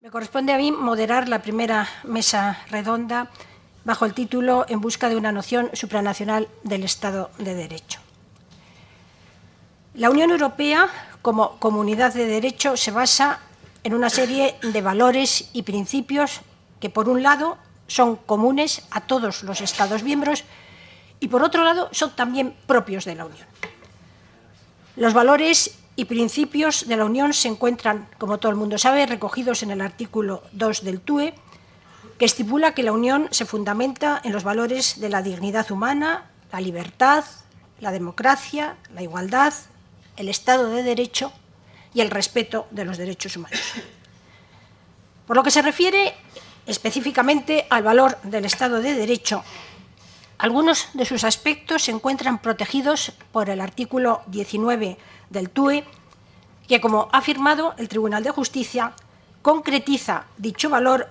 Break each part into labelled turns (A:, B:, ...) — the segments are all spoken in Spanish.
A: Me corresponde a mí moderar la primera mesa redonda bajo el título En busca de una noción supranacional del Estado de Derecho. La Unión Europea, como comunidad de derecho, se basa en una serie de valores y principios que, por un lado, son comunes a todos los Estados miembros, y por otro lado son también propios de la Unión. Los valores y principios de la Unión se encuentran, como todo el mundo sabe, recogidos en el artículo 2 del TUE, que estipula que la Unión se fundamenta en los valores de la dignidad humana, la libertad, la democracia, la igualdad, el Estado de Derecho y el respeto de los derechos humanos. Por lo que se refiere específicamente al valor del Estado de Derecho, algunos de sus aspectos se encuentran protegidos por el artículo 19 del TUE, que, como ha afirmado el Tribunal de Justicia, concretiza dicho valor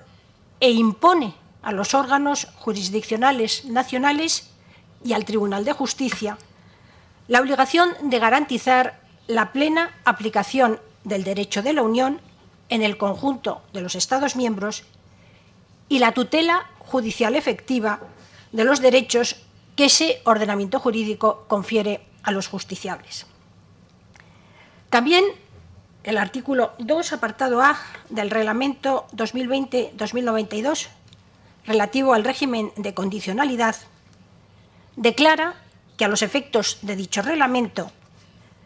A: e impone a los órganos jurisdiccionales nacionales y al Tribunal de Justicia la obligación de garantizar la plena aplicación del derecho de la Unión en el conjunto de los Estados miembros y la tutela judicial efectiva de los derechos que ese ordenamiento jurídico confiere a los justiciables. También el artículo 2, apartado A del Reglamento 2020-2092, relativo al régimen de condicionalidad, declara que a los efectos de dicho reglamento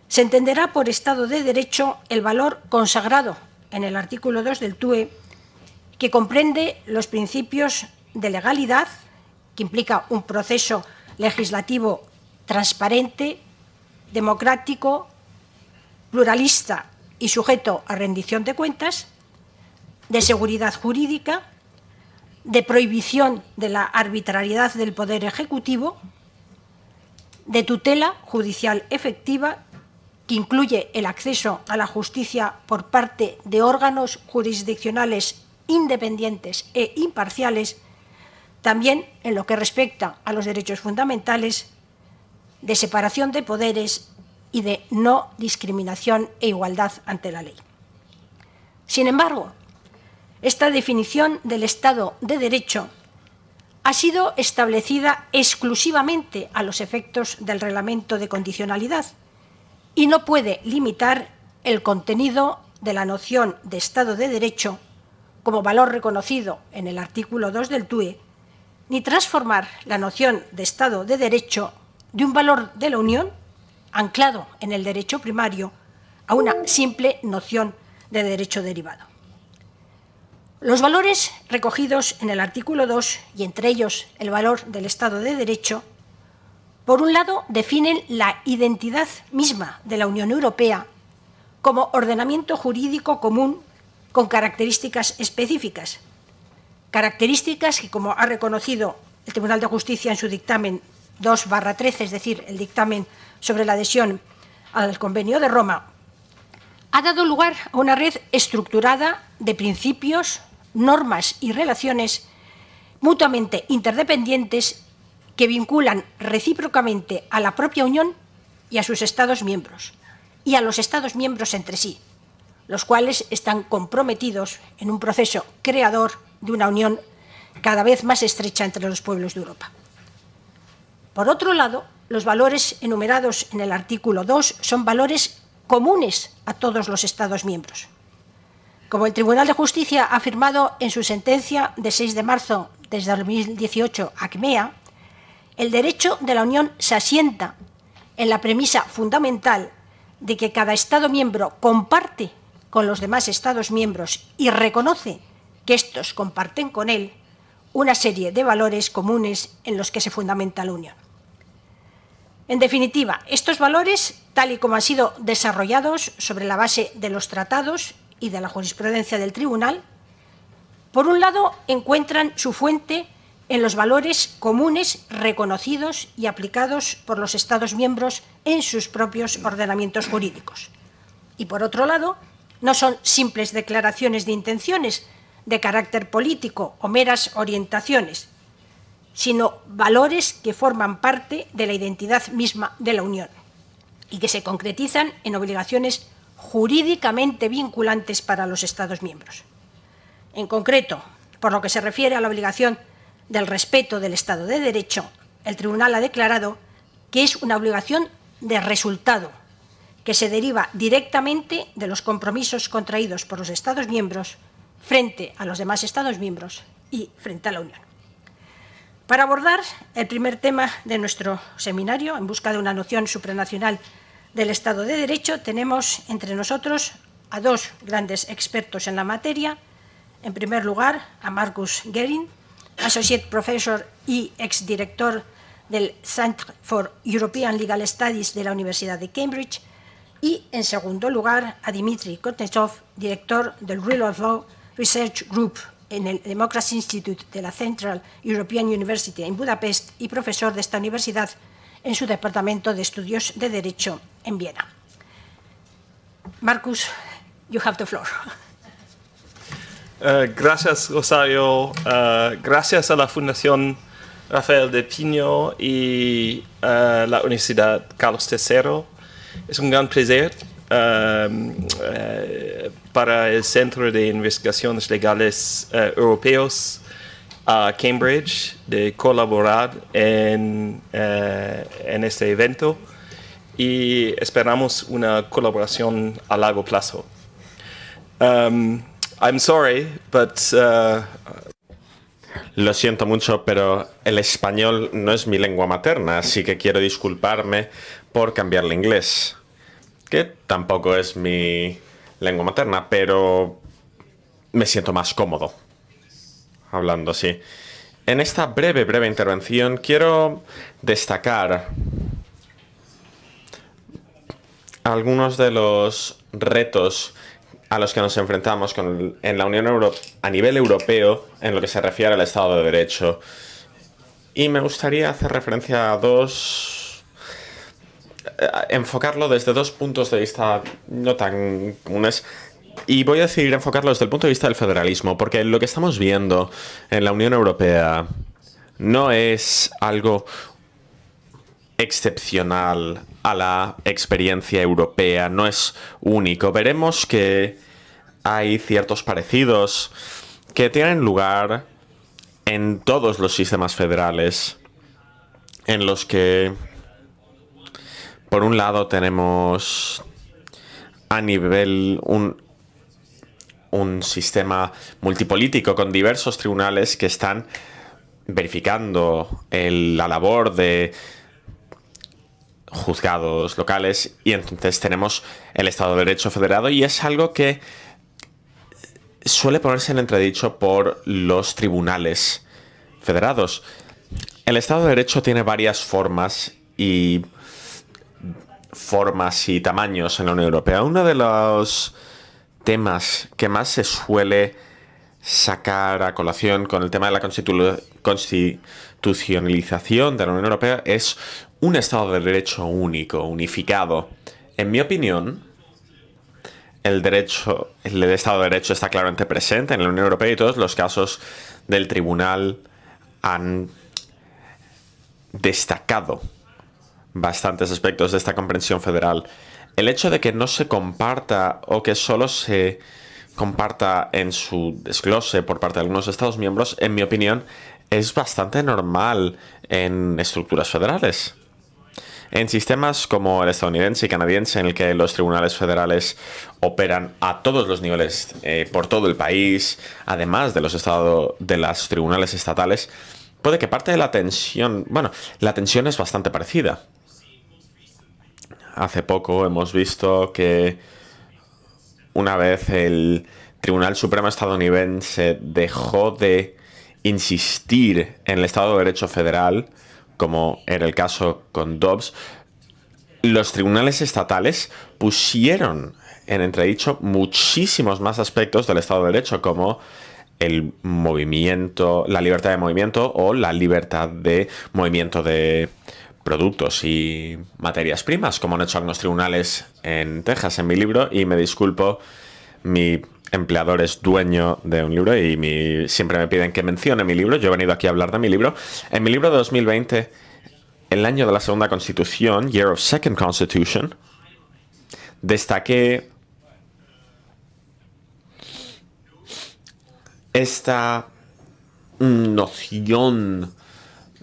A: se entenderá por Estado de Derecho el valor consagrado en el artículo 2 del TUE, que comprende los principios de legalidad, que implica un proceso legislativo transparente, democrático, pluralista y sujeto a rendición de cuentas, de seguridad jurídica, de prohibición de la arbitrariedad del Poder Ejecutivo, de tutela judicial efectiva, que incluye el acceso a la justicia por parte de órganos jurisdiccionales independientes e imparciales, también en lo que respecta a los derechos fundamentales de separación de poderes y de no discriminación e igualdad ante la ley. Sin embargo, esta definición del Estado de Derecho ha sido establecida exclusivamente a los efectos del reglamento de condicionalidad y no puede limitar el contenido de la noción de Estado de Derecho como valor reconocido en el artículo 2 del TUE ni transformar la noción de Estado de Derecho de un valor de la Unión, anclado en el derecho primario, a una simple noción de derecho derivado. Los valores recogidos en el artículo 2, y entre ellos el valor del Estado de Derecho, por un lado definen la identidad misma de la Unión Europea como ordenamiento jurídico común con características específicas, características que, como ha reconocido el Tribunal de Justicia en su dictamen 2-13, es decir, el dictamen sobre la adhesión al Convenio de Roma, ha dado lugar a una red estructurada de principios, normas y relaciones mutuamente interdependientes que vinculan recíprocamente a la propia Unión y a sus Estados miembros, y a los Estados miembros entre sí, los cuales están comprometidos en un proceso creador de una unión cada vez más estrecha entre los pueblos de Europa. Por otro lado, los valores enumerados en el artículo 2 son valores comunes a todos los Estados miembros. Como el Tribunal de Justicia ha afirmado en su sentencia de 6 de marzo de 2018 ACMEA, el derecho de la Unión se asienta en la premisa fundamental de que cada Estado miembro comparte con los demás Estados miembros y reconoce que estos comparten con él una serie de valores comunes en los que se fundamenta la Unión. En definitiva, estos valores, tal y como han sido desarrollados sobre la base de los tratados y de la jurisprudencia del Tribunal, por un lado encuentran su fuente en los valores comunes reconocidos y aplicados por los Estados miembros en sus propios ordenamientos jurídicos. Y por otro lado, no son simples declaraciones de intenciones, de carácter político o meras orientaciones, sino valores que forman parte de la identidad misma de la Unión y que se concretizan en obligaciones jurídicamente vinculantes para los Estados miembros. En concreto, por lo que se refiere a la obligación del respeto del Estado de Derecho, el Tribunal ha declarado que es una obligación de resultado, que se deriva directamente de los compromisos contraídos por los Estados miembros frente a los demás Estados miembros y frente a la Unión. Para abordar el primer tema de nuestro seminario, en busca de una noción supranacional del Estado de Derecho, tenemos entre nosotros a dos grandes expertos en la materia. En primer lugar, a Marcus Gering, Associate Professor y exdirector del Centre for European Legal Studies de la Universidad de Cambridge, y en segundo lugar a Dmitry Kotnetsov, director del Rule of Law Research Group en el Democracy Institute de la Central European University en Budapest y profesor de esta universidad en su departamento de estudios de Derecho en Viena. Marcus, you have the floor.
B: Eh, gracias, Rosario. Eh, gracias a la Fundación Rafael de Piño y a eh, la Universidad Carlos III. Es un gran placer para el Centro de Investigaciones Legales eh, Europeos a Cambridge de colaborar en, eh, en este evento y esperamos una colaboración a largo plazo. Um, I'm sorry, but... Uh, lo siento mucho, pero el español no es mi lengua materna, así que quiero disculparme por cambiarle inglés, que tampoco es mi lengua materna, pero me siento más cómodo hablando así. En esta breve, breve intervención quiero destacar algunos de los retos a los que nos enfrentamos en la Unión Europea a nivel europeo en lo que se refiere al Estado de Derecho. Y me gustaría hacer referencia a dos eh, enfocarlo desde dos puntos de vista no tan comunes. Y voy a decidir enfocarlo desde el punto de vista del federalismo, porque lo que estamos viendo en la Unión Europea no es algo excepcional a la experiencia europea, no es único. Veremos que hay ciertos parecidos que tienen lugar en todos los sistemas federales en los que por un lado tenemos a nivel un, sistema multipolítico con diversos tribunales que están verificando la labor de juzgados locales y entonces tenemos el Estado de Derecho federado y es algo que suele ponerse en entredicho por los tribunales federados. El Estado de Derecho tiene varias formas y formas y tamaños en la Unión Europea. Uno de los temas que más se suele sacar a colación con el tema de la constitucionalización de la Unión Europea es un Estado de Derecho único, unificado. En mi opinión, el el Estado de Derecho está claramente presente en la Unión Europea y todos los casos del tribunal han destacado bastantes aspectos de esta comprensión federal. El hecho de que no se comparta o que solo se comparta en su desglose por parte de algunos Estados miembros, en mi opinión, es bastante normal en estructuras federales. En sistemas como el estadounidense y canadiense, en el que los tribunales federales operan a todos los niveles, eh, por todo el país, además de los estados de los tribunales estatales, puede que parte de la tensión, bueno, la tensión es bastante parecida hace poco hemos visto que una vez el Tribunal Supremo estadounidense dejó de insistir en el Estado de Derecho Federal, como era el caso con Dobbs, los tribunales estatales pusieron en entredicho muchísimos más aspectos del Estado de Derecho, como el movimiento, la libertad de movimiento o la libertad de movimiento de productos y materias primas, como han hecho algunos tribunales en Texas en mi libro, y me disculpo, mi empleador es dueño de un libro y mi, siempre me piden que mencione mi libro, yo he venido aquí a hablar de mi libro. En mi libro de 2020, el año de la segunda constitución, Year of Second Constitution, destaqué esta noción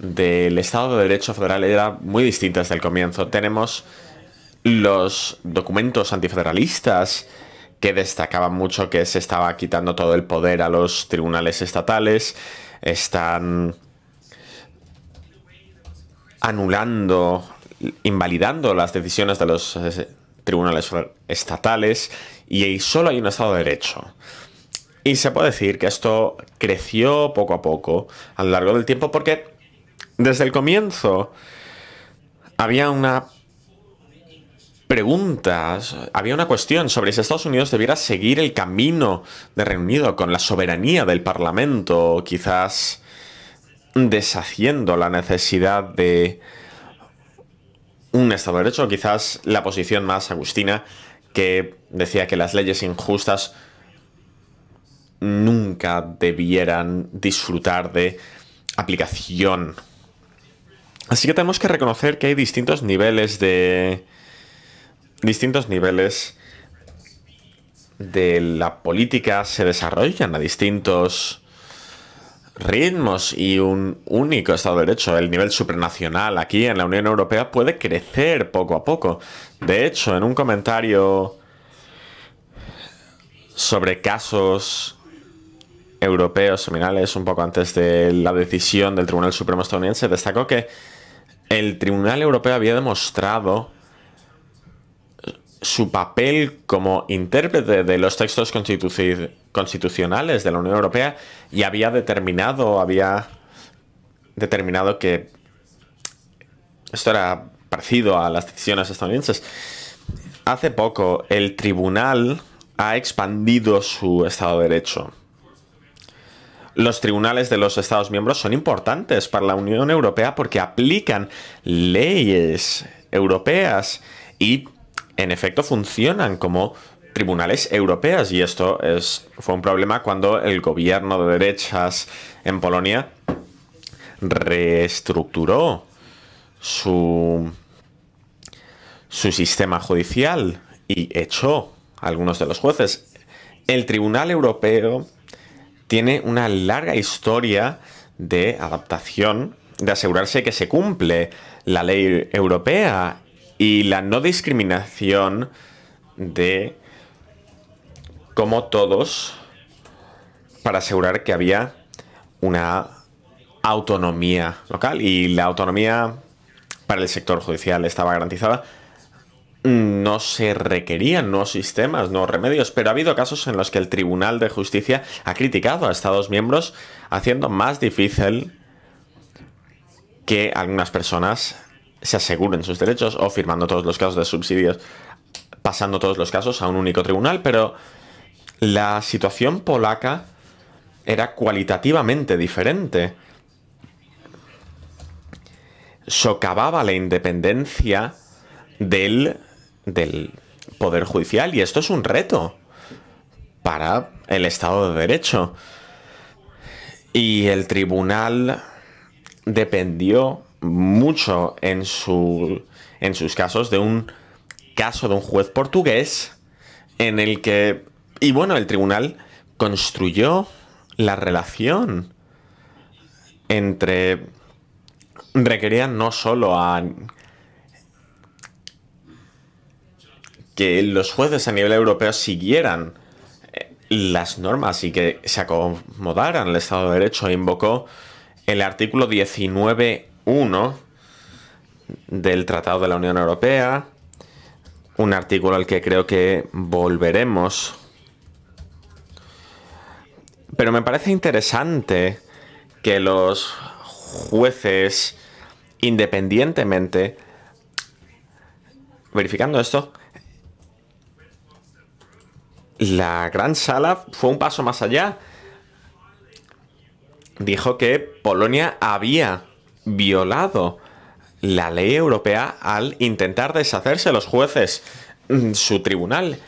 B: del Estado de Derecho Federal era muy distinta desde el comienzo. Tenemos los documentos antifederalistas que destacaban mucho que se estaba quitando todo el poder a los tribunales estatales, están anulando, invalidando las decisiones de los eh, tribunales estatales y solo hay un Estado de Derecho. Y se puede decir que esto creció poco a poco a lo largo del tiempo porque desde el comienzo había una pregunta, había una cuestión sobre si Estados Unidos debiera seguir el camino de reunido con la soberanía del Parlamento, quizás deshaciendo la necesidad de un Estado de Derecho, quizás la posición más agustina que decía que las leyes injustas nunca debieran disfrutar de aplicación Así que tenemos que reconocer que hay distintos niveles de... Distintos niveles de la política se desarrollan a distintos ritmos y un único Estado de Derecho, el nivel supranacional aquí en la Unión Europea puede crecer poco a poco. De hecho, en un comentario sobre casos europeos seminales un poco antes de la decisión del Tribunal Supremo estadounidense, destacó que el Tribunal Europeo había demostrado su papel como intérprete de los textos constitucionales de la Unión Europea y había determinado, había determinado que esto era parecido a las decisiones estadounidenses. Hace poco el tribunal ha expandido su Estado de Derecho los tribunales de los Estados miembros son importantes para la Unión Europea porque aplican leyes europeas y en efecto funcionan como tribunales europeas y esto es, fue un problema cuando el gobierno de derechas en Polonia reestructuró su, su sistema judicial y echó a algunos de los jueces. El Tribunal Europeo tiene una larga historia de adaptación, de asegurarse que se cumple la ley europea y la no discriminación de como todos para asegurar que había una autonomía local y la autonomía para el sector judicial estaba garantizada no se requerían nuevos sistemas, nuevos remedios, pero ha habido casos en los que el Tribunal de Justicia ha criticado a Estados miembros haciendo más difícil que algunas personas se aseguren sus derechos o firmando todos los casos de subsidios, pasando todos los casos a un único tribunal, pero la situación polaca era cualitativamente diferente. Socavaba la independencia del del Poder Judicial y esto es un reto para el Estado de Derecho. Y el tribunal dependió mucho en, su, en sus casos de un caso de un juez portugués en el que, y bueno, el tribunal construyó la relación entre requería no solo a que los jueces a nivel europeo siguieran eh, las normas y que se acomodaran el Estado de Derecho. Invocó el artículo 19.1 del Tratado de la Unión Europea, un artículo al que creo que volveremos. Pero me parece interesante que los jueces, independientemente, verificando esto, la gran sala fue un paso más allá. Dijo que Polonia había violado la ley europea al intentar deshacerse los jueces mm, su tribunal.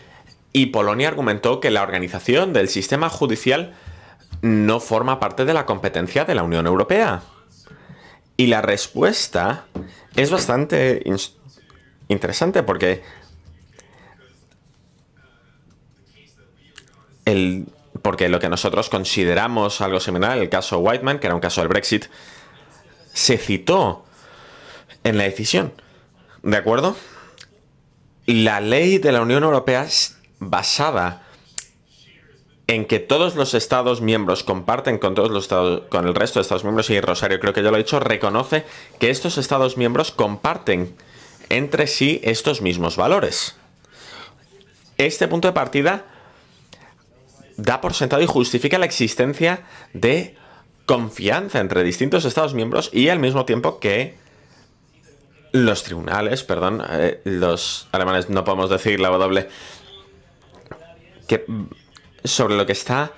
B: Y Polonia argumentó que la organización del sistema judicial no forma parte de la competencia de la Unión Europea. Y la respuesta es bastante interesante porque el, porque lo que nosotros consideramos algo similar, el caso Whiteman, que era un caso del Brexit, se citó en la decisión. ¿De acuerdo? La ley de la Unión Europea es basada en que todos los Estados miembros comparten con todos los con el resto de Estados miembros y Rosario creo que ya lo he dicho reconoce que estos Estados miembros comparten entre sí estos mismos valores. Este punto de partida da por sentado y justifica la existencia de confianza entre distintos Estados miembros y al mismo tiempo que los tribunales, perdón, eh, los alemanes, no podemos decir la W, que sobre lo que está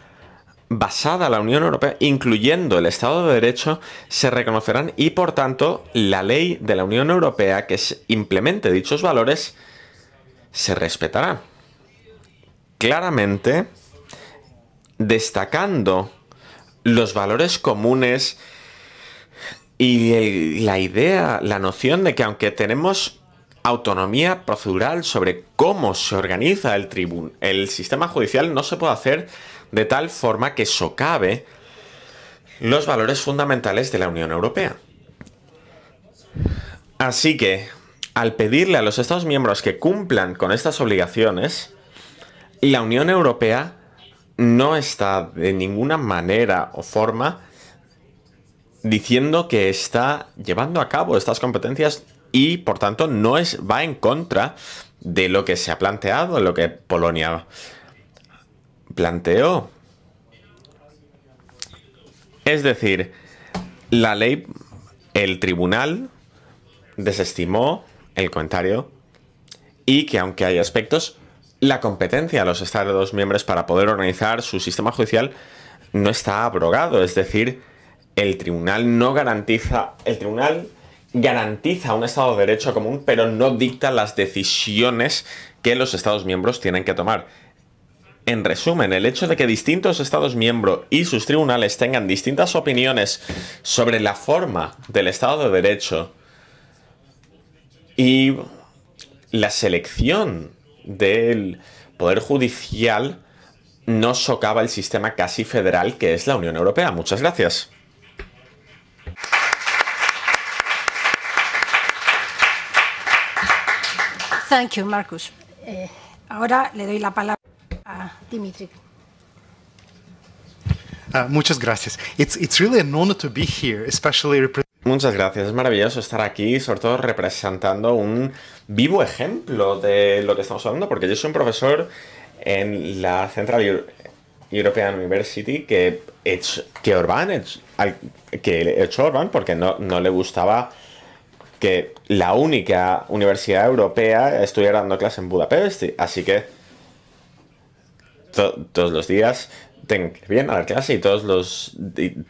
B: basada la Unión Europea, incluyendo el Estado de Derecho, se reconocerán y por tanto la ley de la Unión Europea que implemente dichos valores se respetará. Claramente, destacando los valores comunes y la idea, la noción de que aunque tenemos autonomía procedural sobre cómo se organiza el tribun el sistema judicial no se puede hacer de tal forma que socave los valores fundamentales de la Unión Europea. Así que, al pedirle a los Estados miembros que cumplan con estas obligaciones, la Unión Europea no está de ninguna manera o forma diciendo que está llevando a cabo estas competencias y por tanto no es, va en contra de lo que se ha planteado, lo que Polonia planteó. Es decir, la ley, el tribunal desestimó el comentario y que aunque hay aspectos la competencia a los Estados miembros para poder organizar su sistema judicial no está abrogado, es decir, el tribunal no garantiza, el tribunal garantiza un Estado de Derecho común, pero no dicta las decisiones que los Estados miembros tienen que tomar. En resumen, el hecho de que distintos Estados miembros y sus tribunales tengan distintas opiniones sobre la forma del Estado de Derecho y la selección del Poder Judicial no socava el sistema casi federal que es la Unión Europea. Muchas gracias.
A: Thank you, Marcus. Eh, ahora le doy la palabra a Dimitri.
B: Ah, muchas gracias. It's, it's really an honor to be here, especially representing Muchas gracias, es maravilloso estar aquí, sobre todo representando un vivo ejemplo de lo que estamos hablando, porque yo soy un profesor en la Central European University que, hecho, que Orbán, hecho, hecho Orbán porque no, le gustaba que la única universidad europea estuviera dando clase en Budapest, así que todos los días bien a la clase y todos los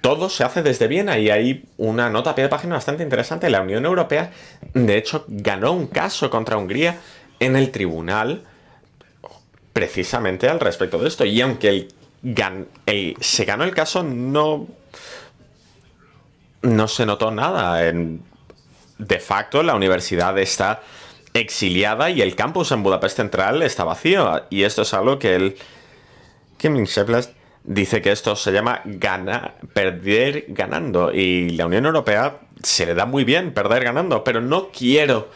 B: todo se hace desde Viena y hay una nota a pie de página bastante interesante. La Unión Europea, de hecho, ganó un caso contra Hungría en el tribunal precisamente al respecto de esto. Y aunque el, se ganó el caso, no, no se notó nada. de facto, la universidad está exiliada y el campus en Budapest Central está vacío. Y esto es algo que el... Que dice que esto se llama perder ganando. Y la Unión Europea se le da muy bien perder ganando, pero no quiero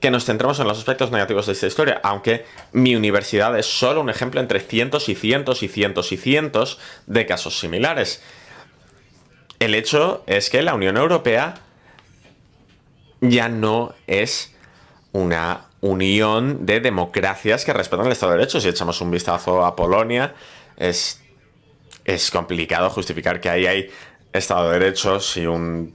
B: que nos centremos en los aspectos negativos de esta historia, aunque mi universidad es solo un ejemplo entre cientos y cientos y cientos y cientos de casos similares. El hecho es que la Unión Europea ya no es una unión de democracias que respetan el Estado de Derecho. Si echamos un vistazo a Polonia, es es complicado justificar que ahí hay Estado de Derechos y un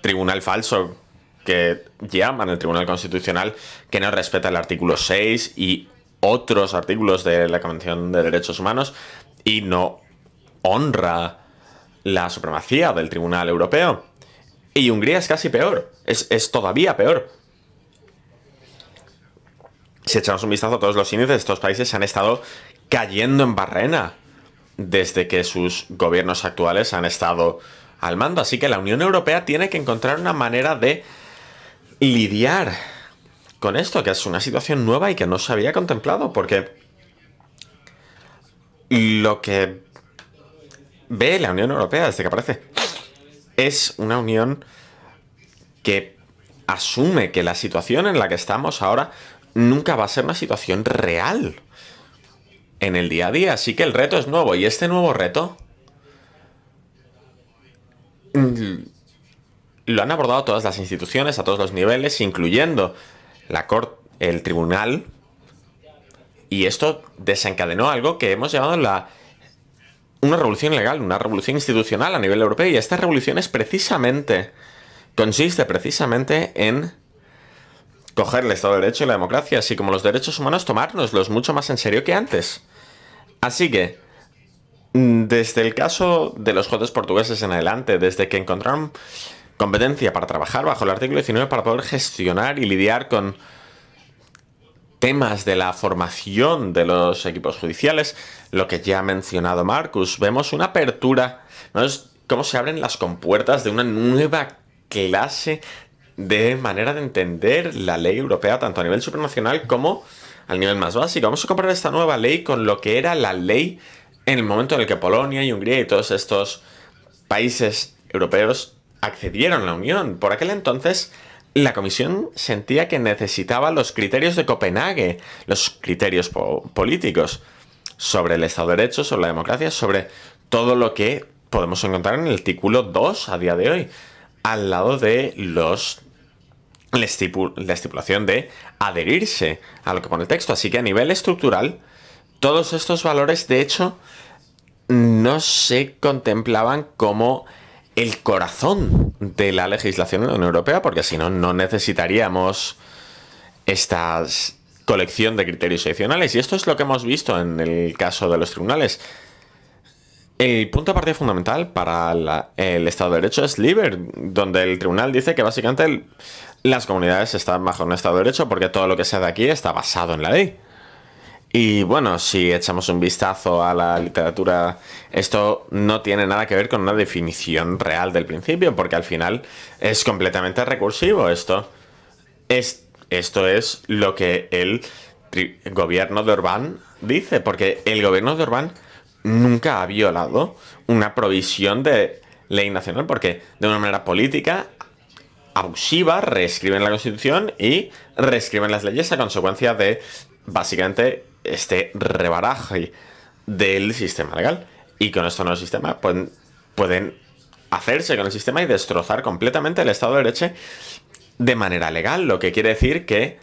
B: tribunal falso que llaman el Tribunal Constitucional que no respeta el artículo 6 y otros artículos de la Convención de Derechos Humanos y no honra la supremacía del Tribunal Europeo. Y Hungría es casi peor, es, todavía peor. Si echamos un vistazo a todos los índices, estos países han estado cayendo en barrena desde que sus gobiernos actuales han estado al mando. Así que la Unión Europea tiene que encontrar una manera de lidiar con esto, que es una situación nueva y que no se había contemplado, porque lo que ve la Unión Europea desde que aparece es una unión que asume que la situación en la que estamos ahora nunca va a ser una situación real en el día a día. Así que el reto es nuevo. Y este nuevo reto mm, lo han abordado todas las instituciones a todos los niveles, incluyendo la corte, el tribunal. Y esto desencadenó algo que hemos llamado la una revolución legal, una revolución institucional a nivel europeo. Y esta revolución es precisamente, consiste precisamente en coger el Estado de Derecho y la democracia, así como los derechos humanos, tomárnoslos mucho más en serio que antes. Así que, mm, desde el caso de los jueces portugueses en adelante, desde que encontraron competencia para trabajar bajo el artículo 19 para poder gestionar y lidiar con temas de la formación de los equipos judiciales, lo que ya ha mencionado Marcus, vemos una apertura, es cómo se abren las compuertas de una nueva clase de manera de entender la ley europea, tanto a nivel supranacional como al nivel más básico. Vamos a comparar esta nueva ley con lo que era la ley en el momento en el que Polonia y Hungría y todos estos países europeos accedieron a la Unión. Por aquel entonces, la Comisión sentía que necesitaba los criterios de Copenhague, los criterios políticos sobre el Estado de Derecho, sobre la democracia, sobre todo lo que podemos encontrar en el artículo 2 a día de hoy, al lado de los la, estipulación de adherirse a lo que pone el texto. Así que a nivel estructural, todos estos valores, de hecho, no se contemplaban como el corazón de la legislación de la Unión Europea, porque si no, no necesitaríamos esta colección de criterios adicionales. Y esto es lo que hemos visto en el caso de los tribunales. El punto de partida fundamental para el Estado de Derecho es Liber, donde el tribunal dice que básicamente el, las comunidades están bajo un Estado de Derecho porque todo lo que sea de aquí está basado en la ley. Y bueno, si echamos un vistazo a la literatura, esto no tiene nada que ver con una definición real del principio, porque al final es completamente recursivo esto. Es, esto es lo que el gobierno de Orbán dice, porque el gobierno de Orbán nunca ha violado una provisión de ley nacional, porque de una manera política abusiva, reescriben la Constitución y reescriben las leyes a consecuencia de, básicamente, este rebaraje del sistema legal. Y con esto nuevo sistema pueden, pueden hacerse con el sistema y destrozar completamente el Estado de Derecho de manera legal, lo que quiere decir que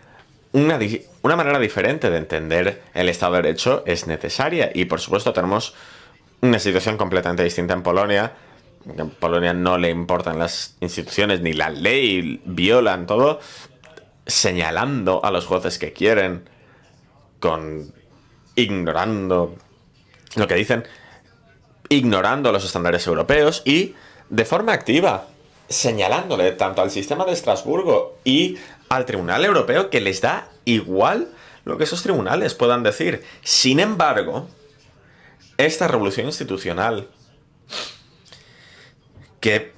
B: una, una, manera diferente de entender el Estado de Derecho es necesaria. Y por supuesto tenemos una situación completamente distinta en Polonia en Polonia no le importan las instituciones ni la ley, violan todo, señalando a los jueces que quieren, con ignorando lo que dicen, ignorando los estándares europeos y de forma activa, señalándole tanto al sistema de Estrasburgo y al Tribunal Europeo que les da igual lo que esos tribunales puedan decir. Sin embargo, esta revolución institucional que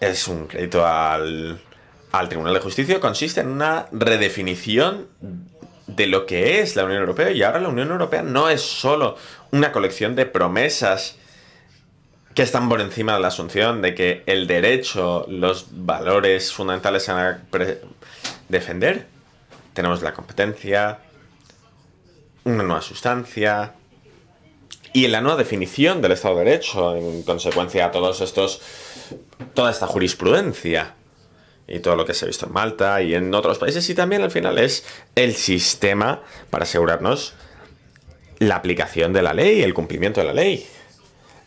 B: es un crédito al, Tribunal de Justicia, consiste en una redefinición de lo que es la Unión Europea. Y ahora la Unión Europea no es solo una colección de promesas que están por encima de la asunción de que el derecho, los valores fundamentales se van a defender. Tenemos la competencia, una nueva sustancia, y en la nueva definición del Estado de Derecho, en consecuencia a todos estos, toda esta jurisprudencia y todo lo que se ha visto en Malta y en otros países y también al final es el sistema para asegurarnos la aplicación de la ley, y el cumplimiento de la ley.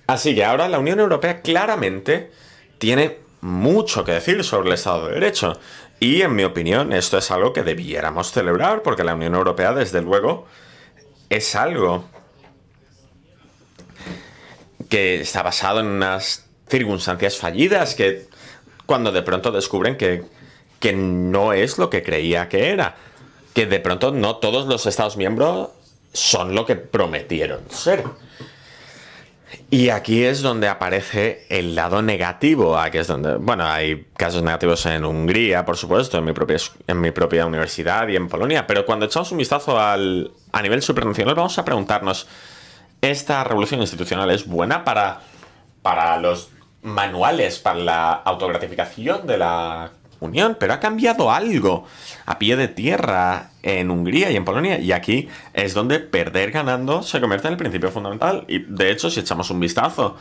B: Así que ahora la Unión Europea claramente tiene mucho que decir sobre el Estado de Derecho. Y en mi opinión esto es algo que debiéramos celebrar porque la Unión Europea desde luego es algo que está basado en unas circunstancias fallidas que cuando de pronto descubren que, que no es lo que creía que era, que de pronto no todos los Estados miembros son lo que prometieron ser. Y aquí es donde aparece el lado negativo. Aquí ah, es donde, bueno, hay casos negativos en Hungría, por supuesto, en mi propia, en mi propia universidad y en Polonia. Pero cuando echamos un vistazo a nivel supranacional, vamos a preguntarnos, esta revolución institucional es buena para, para los manuales, para la autogratificación de la Unión, pero ha cambiado algo a pie de tierra en Hungría y en Polonia. Y aquí es donde perder ganando se convierte en el principio fundamental. Y de hecho, si echamos un vistazo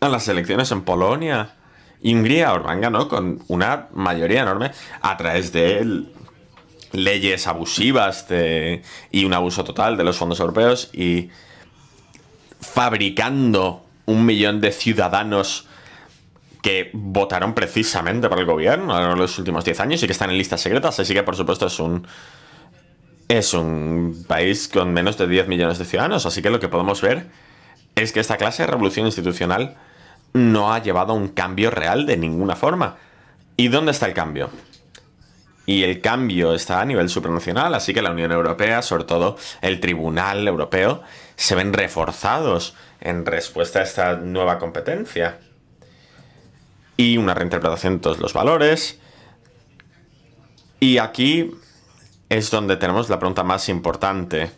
B: a las elecciones en Polonia Hungría, Orbán ganó con una mayoría enorme a través del leyes abusivas y un abuso total de los fondos europeos y fabricando un millón de ciudadanos que votaron precisamente para el gobierno en los últimos 10 años y que están en listas secretas, así que por supuesto es un es un país con menos de 10 millones de ciudadanos, así que lo que podemos ver es que esta clase de revolución institucional no ha llevado a un cambio real de ninguna forma. ¿Y dónde está el cambio? y el cambio está a nivel supranacional, así que la Unión Europea, sobre todo el Tribunal Europeo, se ven reforzados en respuesta a esta nueva competencia. Y una reinterpretación de todos los valores. Y aquí es donde tenemos la pregunta más importante.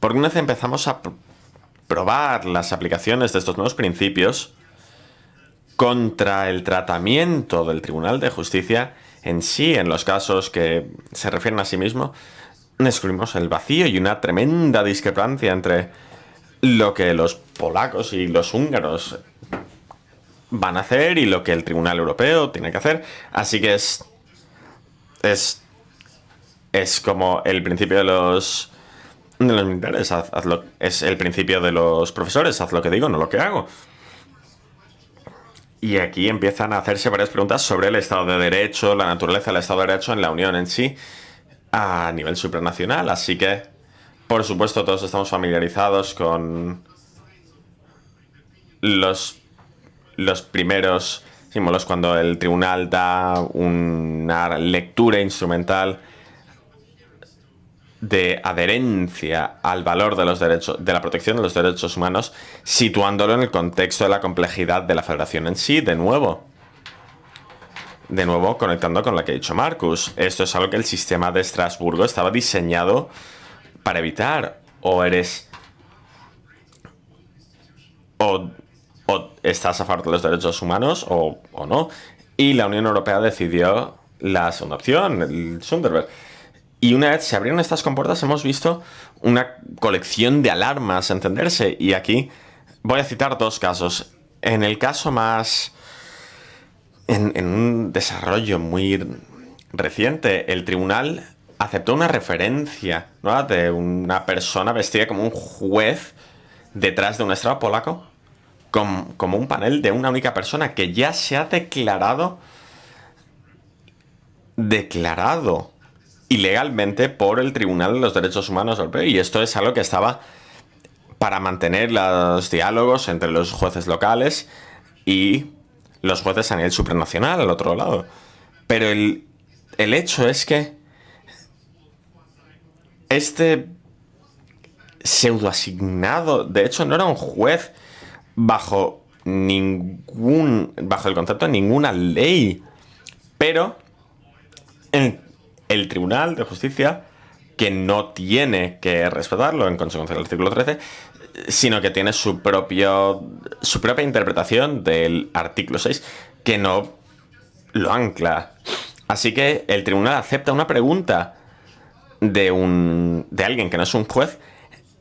B: Porque una vez empezamos a probar las aplicaciones de estos nuevos principios contra el tratamiento del Tribunal de Justicia, en sí, en los casos que se refieren a sí mismo, descubrimos el vacío y una tremenda discrepancia entre lo que los polacos y los húngaros van a hacer y lo que el Tribunal Europeo tiene que hacer. Así que es. Es. Es como el principio de los. De los militares. es el principio de los profesores. Haz lo que digo, no lo que hago. Y aquí empiezan a hacerse varias preguntas sobre el Estado de Derecho, la naturaleza del Estado de Derecho en la Unión en sí, a nivel supranacional. Así que, por supuesto, todos estamos familiarizados con los, los primeros símbolos cuando el tribunal da una lectura instrumental de adherencia al valor de, los derechos, de la protección de los derechos humanos, situándolo en el contexto de la complejidad de la federación en sí, de nuevo. De nuevo, conectando con lo que ha dicho Marcus. Esto es algo que el sistema de Estrasburgo estaba diseñado para evitar. O eres... O, estás a favor de los derechos humanos o, o no. Y la Unión Europea decidió la segunda opción, el Sunderberg y una vez se abrieron estas compuertas hemos visto una colección de alarmas entenderse. Y aquí voy a citar dos casos. En el caso más... En, un desarrollo muy reciente, el tribunal aceptó una referencia ¿no? de una persona vestida como un juez detrás de un estrado polaco, como un panel de una única persona que ya se ha declarado declarado ilegalmente por el Tribunal de los Derechos Humanos Europeo. Y esto es algo que estaba para mantener los diálogos entre los jueces locales y los jueces a nivel supranacional, al otro lado. Pero el, el hecho es que este pseudoasignado, de hecho, no era un juez bajo ningún bajo el concepto de ninguna ley, pero en el Tribunal de Justicia, que no tiene que respetarlo en consecuencia del artículo 13, sino que tiene su, propio, su propia interpretación del artículo 6, que no lo ancla. Así que el tribunal acepta una pregunta de, un, de alguien que no es un juez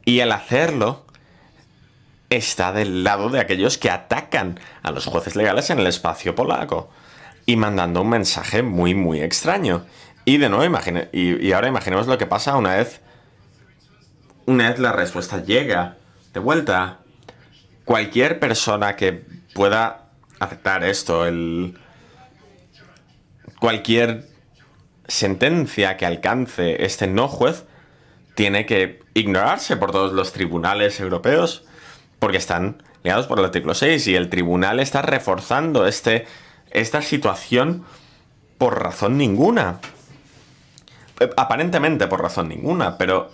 B: y al hacerlo está del lado de aquellos que atacan a los jueces legales en el espacio polaco y mandando un mensaje muy muy extraño y de y, ahora imaginemos lo que pasa una vez, una vez la respuesta llega de vuelta. Cualquier persona que pueda aceptar esto, el, cualquier sentencia que alcance este no juez, tiene que ignorarse por todos los tribunales europeos, porque están ligados por el artículo 6 y el tribunal está reforzando este, esta situación por razón ninguna. Eh, aparentemente por razón ninguna, pero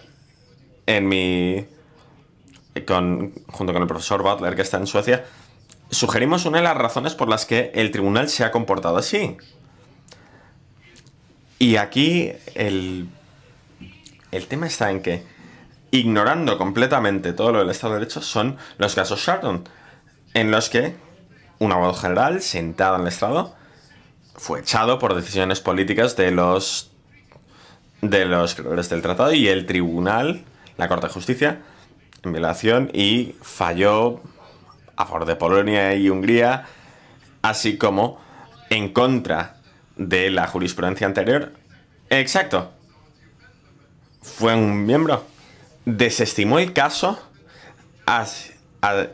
B: en mi... Con, junto con el profesor Butler que está en Suecia, sugerimos una de las razones por las que el tribunal se ha comportado así. Y aquí el, el tema está en que, ignorando completamente todo lo del Estado de Derecho, son los casos Sharon, en los que un abogado general sentado en el Estado fue echado por decisiones políticas de los de los creadores del tratado y el tribunal, la Corte de Justicia, en violación y falló a favor de Polonia y Hungría, así como en contra de la jurisprudencia anterior. Exacto. Fue un miembro. Desestimó el caso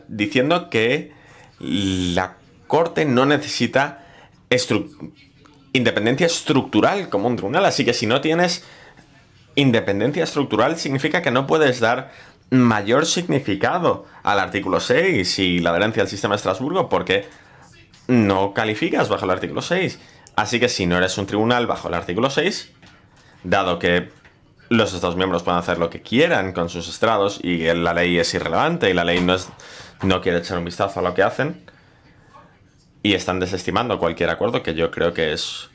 B: diciendo que la Corte no necesita independencia estructural como un tribunal, así que si no tienes Independencia estructural significa que no puedes dar mayor significado al artículo 6 y la adherencia al sistema de Estrasburgo porque no calificas bajo el artículo 6. Así que si no eres un tribunal bajo el artículo 6, dado que los Estados miembros pueden hacer lo que quieran con sus estrados y la ley es irrelevante y la ley no, no quiere echar un vistazo a lo que hacen y están desestimando cualquier acuerdo que yo creo que es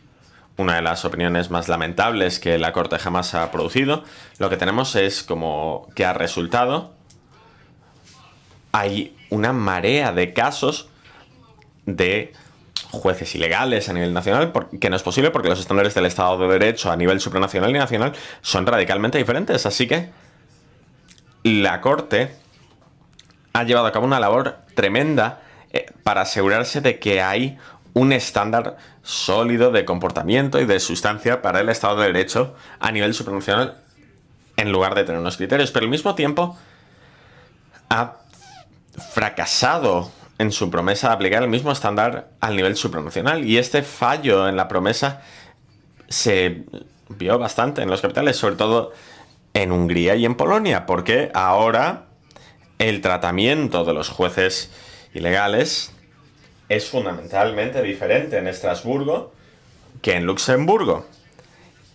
B: una de las opiniones más lamentables que la Corte jamás ha producido, lo que tenemos es como que ha resultado hay una marea de casos de jueces ilegales a nivel nacional, que no es posible porque los estándares del Estado de Derecho a nivel supranacional y nacional son radicalmente diferentes. Así que la Corte ha llevado a cabo una labor tremenda eh, para asegurarse de que hay un estándar sólido de comportamiento y de sustancia para el Estado de Derecho a nivel supranacional en lugar de tener unos criterios, pero al mismo tiempo ha fracasado en su promesa de aplicar el mismo estándar al nivel supranacional y este fallo en la promesa se vio bastante en los capitales, sobre todo en Hungría y en Polonia, porque ahora el tratamiento de los jueces ilegales es fundamentalmente diferente en Estrasburgo que en Luxemburgo.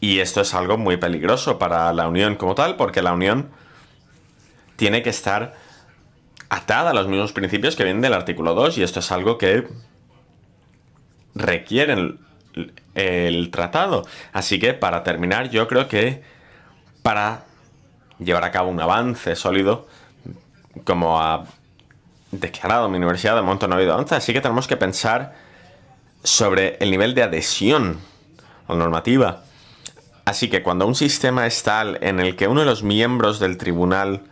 B: Y esto es algo muy peligroso para la Unión como tal, porque la Unión tiene que estar atada a los mismos principios que vienen del artículo 2 y esto es algo que requieren el, el tratado. Así que para terminar, yo creo que para llevar a cabo un avance sólido como a declarado mi universidad, de momento no así que tenemos que pensar sobre el nivel de adhesión o normativa. Así que cuando un sistema es tal en el que uno de los miembros del tribunal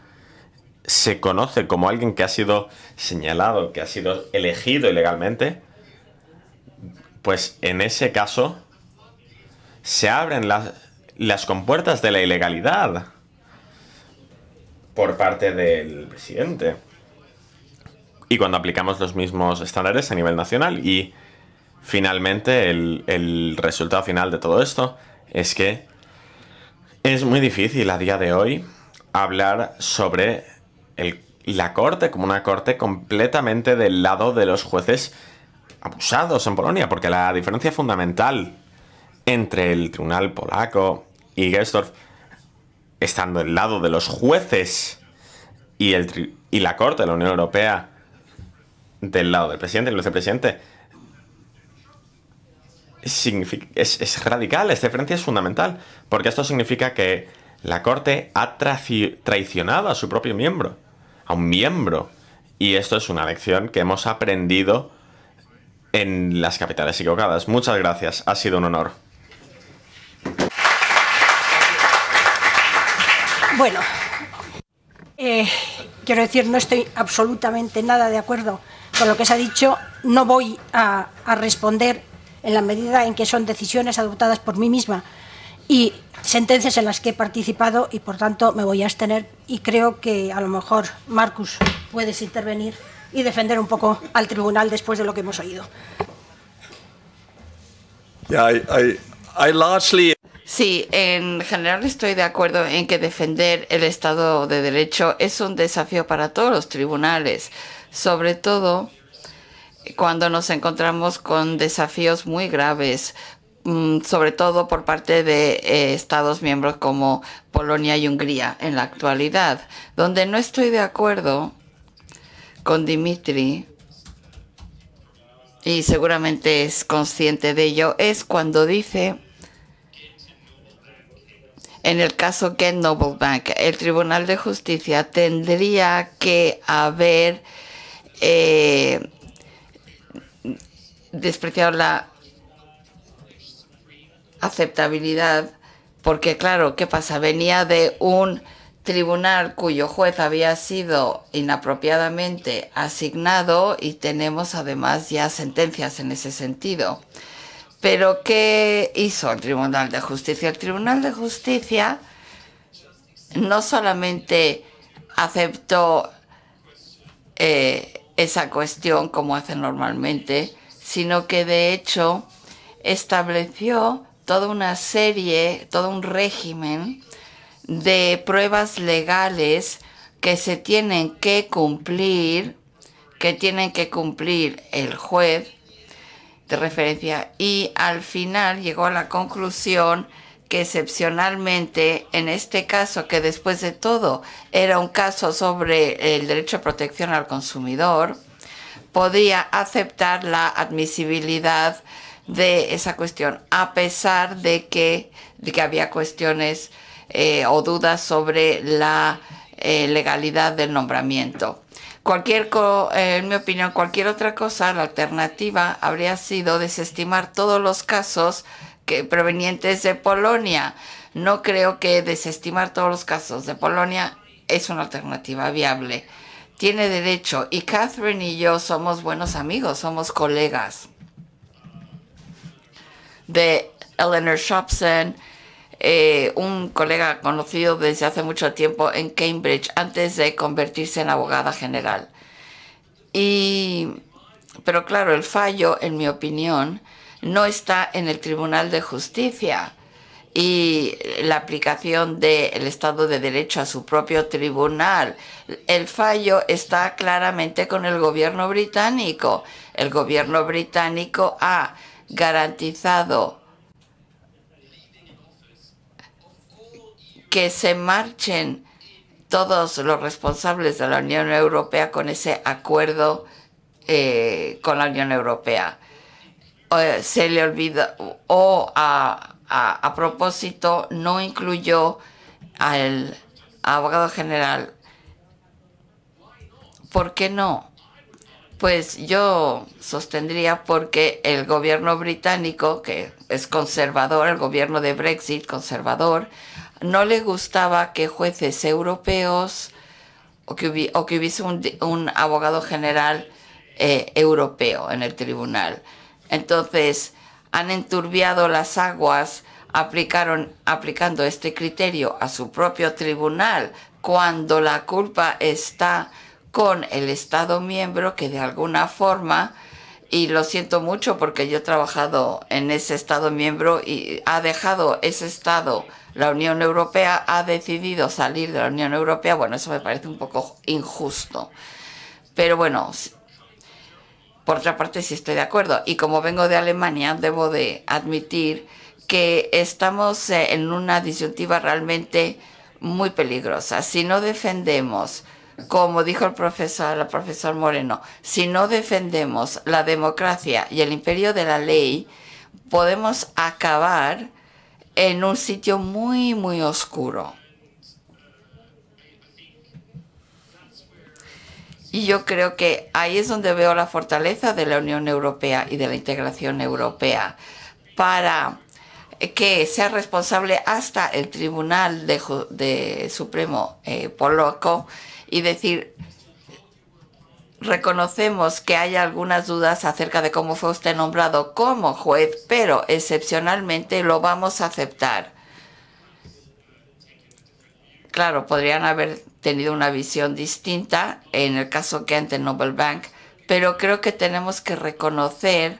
B: se conoce como alguien que ha sido señalado, que ha sido elegido ilegalmente, pues en ese caso se abren las, las compuertas de la ilegalidad por parte del presidente y cuando aplicamos los mismos estándares a nivel nacional. Y finalmente el, resultado final de todo esto es que es muy difícil a día de hoy hablar sobre la corte como una corte completamente del lado de los jueces abusados en Polonia, porque la diferencia fundamental entre el tribunal polaco y Gestorf, estando del lado de los jueces y la corte de la Unión Europea, del lado del presidente, del vicepresidente. es, radical, esta diferencia es fundamental, porque esto significa que la Corte ha traicionado a su propio miembro, a un miembro. Y esto es una lección que hemos aprendido en las capitales equivocadas. Muchas gracias, ha sido un honor.
A: Bueno, eh, quiero decir, no estoy absolutamente nada de acuerdo con lo que se ha dicho, no voy a, responder en la medida en que son decisiones adoptadas por mí misma y sentencias en las que he participado y por tanto me voy a extener y creo que a lo mejor Marcus puedes intervenir y defender un poco al tribunal después de lo que hemos oído.
C: Sí, en general estoy de acuerdo en que defender el Estado de Derecho es un desafío para todos los tribunales sobre todo cuando nos encontramos con desafíos muy graves, mm, sobre todo por parte de eh, Estados miembros como Polonia y Hungría en la actualidad. Donde no estoy de acuerdo con Dimitri, y seguramente es consciente de ello, es cuando dice, en el caso Ken Noble Bank, el Tribunal de Justicia tendría que haber eh, despreciado la aceptabilidad, porque claro, ¿qué pasa? Venía de un tribunal cuyo juez había sido inapropiadamente asignado y tenemos además ya sentencias en ese sentido. Pero ¿qué hizo el Tribunal de Justicia? El Tribunal de Justicia no solamente aceptó eh, esa cuestión como hacen normalmente, sino que de hecho estableció toda una serie, todo un régimen de pruebas legales que se tienen que cumplir, que tienen que cumplir el juez de referencia y al final llegó a la conclusión que excepcionalmente en este caso, que después de todo era un caso sobre el derecho a protección al consumidor, podía aceptar la admisibilidad de esa cuestión, a pesar de que, había cuestiones eh, o dudas sobre la eh, legalidad del nombramiento. Cualquier, eh, en mi opinión, cualquier otra cosa, la alternativa habría sido desestimar todos los casos que provenientes de Polonia. No creo que desestimar todos los casos de Polonia es una alternativa viable. Tiene derecho y Catherine y yo somos buenos amigos, somos colegas de Eleanor Shopson, eh, un colega conocido desde hace mucho tiempo en Cambridge antes de convertirse en abogada general. Y, pero claro, el fallo, en mi opinión, no está en el Tribunal de Justicia y la aplicación del Estado de Derecho a su propio tribunal. El fallo está claramente con el gobierno británico. El gobierno británico ha garantizado que se marchen todos los responsables de la Unión Europea con ese acuerdo eh, con la Unión Europea. Eh, se le olvidó o a, propósito no incluyó al abogado general. ¿Por qué no? Pues yo sostendría porque el gobierno británico, que es conservador, el gobierno de Brexit conservador, no le gustaba que jueces europeos o que, hubiese un, abogado general eh, europeo en el tribunal. Entonces, han enturbiado las aguas aplicaron, aplicando este criterio a su propio tribunal cuando la culpa está con el Estado miembro que de alguna forma, y lo siento mucho porque yo he trabajado en ese Estado miembro y ha dejado ese Estado, la Unión Europea ha decidido salir de la Unión Europea, bueno, eso me parece un poco injusto. Pero bueno, por otra parte, sí estoy de acuerdo. Y como vengo de Alemania, debo de admitir que estamos eh, en una disyuntiva realmente muy peligrosa. Si no defendemos, como dijo el profesor, el profesor Moreno, si no defendemos la democracia y el imperio de la ley, podemos acabar en un sitio muy, muy oscuro. Y yo creo que ahí es donde veo la fortaleza de la Unión Europea y de la integración europea para eh, que sea responsable hasta el Tribunal de, Supremo eh, Polaco y decir, reconocemos que hay algunas dudas acerca de cómo fue usted nombrado como juez, pero excepcionalmente lo vamos a aceptar Claro, podrían haber tenido una visión distinta en el caso que ante Nobel Bank, pero creo que tenemos que reconocer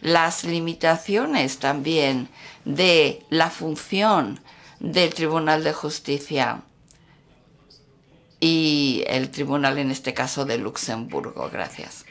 C: las limitaciones también de la función del Tribunal de Justicia y el Tribunal, en este caso, de Luxemburgo. Gracias.